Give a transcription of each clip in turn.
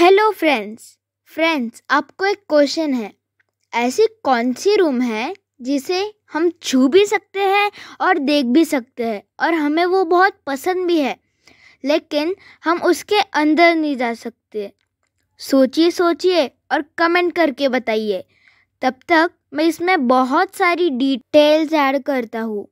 hello friends friends आपको एक question है ऐसी कौन सी रूम है जिसे हम छू भी सकते हैं और देख भी सकते हैं और हमें वो बहुत पसंद भी है लेकिन हम उसके अंदर नहीं जा सकते सोचिए सोचिए और कमेंट करके बताइए तब तक मैं इसमें बहुत सारी डिटेल्स ऐड करता हूँ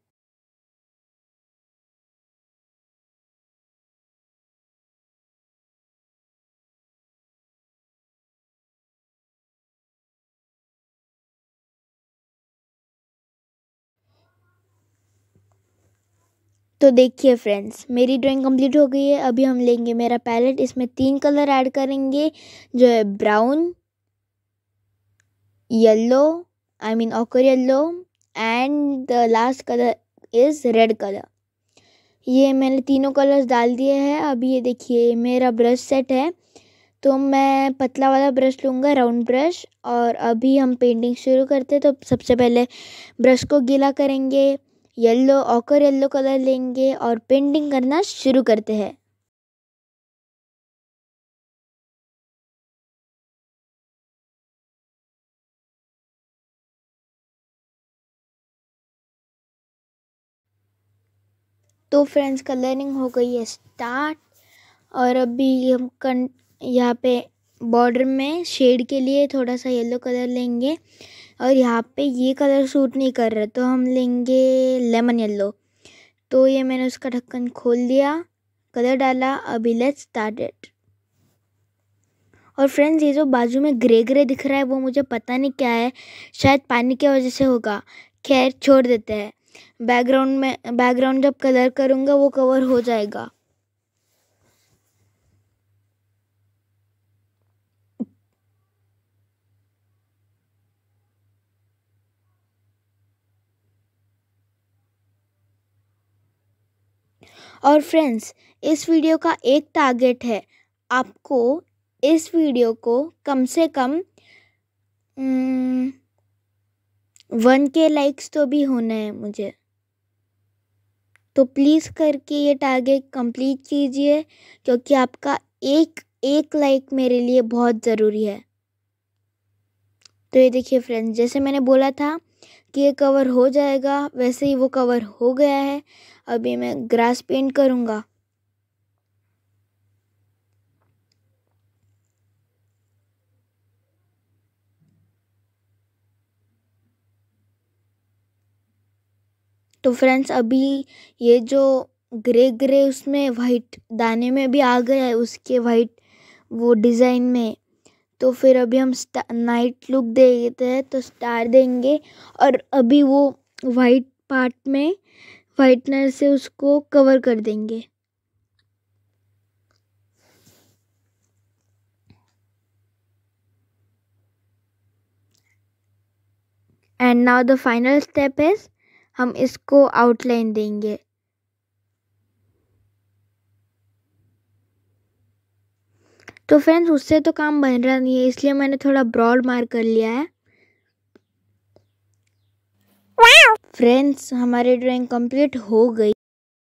तो देखिए फ्रेंड्स मेरी ड्राइंग कंप्लीट हो गई है अभी हम लेंगे मेरा पैलेट इसमें तीन कलर ऐड करेंगे जो है brown yellow I mean ochre yellow and the last colour is red colour ये मैंने तीनों कलर्स डाल दिए हैं अभी ये देखिए मेरा ब्रश सेट है तो मैं पतला वाला ब्रश लूँगा राउंड ब्रश और अभी हम पेंटिंग शुरू करते तो सबसे पहले ब्रश को गीला करेंगे येलो ऑकर येलो कलर लेंगे और पेंटिंग करना शुरू करते हैं तो फ्रेंड्स कलरिंग हो गई है स्टार्ट और अभी हम कं यहाँ पे बॉर्डर में शेड के लिए थोड़ा सा येलो कलर लेंगे और यहाँ पे ये कलर सूट नहीं कर रहा तो हम लेंगे लेमन येलो तो ये मैंने उसका ढक्कन खोल दिया कलर डाला अभी लेट्स स्टार्टेड और फ्रेंड्स ये जो बाजू में ग्रे ग्रे दिख रहा है वो मुझे पता नहीं क्या है शायद पानी की वजह से होगा खैर छोड़ देते हैं बैकग्राउंड में बैकग्राउंड जब कलर करूँगा वो कवर हो जाएगा और फ्रेंड्स इस वीडियो का एक टारगेट है आपको इस वीडियो को कम से कम वन के लाइक्स तो भी होना है मुझे तो प्लीज़ करके ये टारगेट कंप्लीट कीजिए क्योंकि आपका एक एक लाइक मेरे लिए बहुत ज़रूरी है तो ये देखिए फ्रेंड्स जैसे मैंने बोला था कि ये कवर हो जाएगा वैसे ही वो कवर हो गया है अभी मैं ग्रास पेंट करूँगा तो फ्रेंड्स अभी ये जो ग्रे ग्रे उसमें वाइट दाने में भी आ गया है उसके वाइट वो डिज़ाइन में तो फिर अभी हम नाइट लुक देते हैं तो स्टार देंगे और अभी वो वाइट पार्ट में वाइटनर से उसको कवर कर देंगे and now the final step is हम इसको आउटलाइन देंगे तो फ्रेंड्स उससे तो काम बन रहा नहीं है इसलिए मैंने थोड़ा ब्रॉड मार कर लिया है फ्रेंड्स हमारी ड्राइंग कंप्लीट हो गई